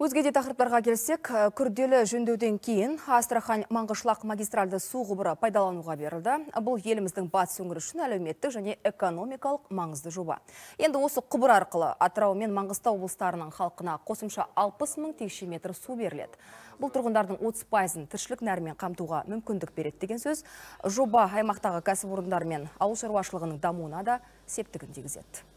де тақырыптарға келсек, э, күрделі жөндеуден кейін Астрахань маңғышлақ магистральды су құбыры пайдалануға берілді. Бұл еліміздің батыс өңірі үшін әлеуметтік және экономикалық маңызды жоба. Енді осы құбыр арқылы Атырау мен Маңғыстау облыстарының халқына қосымша 60 мың текше метр су беріледі. Бұл тұрғындардың 30 пайызын тіршілік нәрмен қамтуға мүмкіндік береді деген сөз жоба аймақтағы кәсіпорындар мен ауыл шаруашылығының дамуына да септігін тигізеді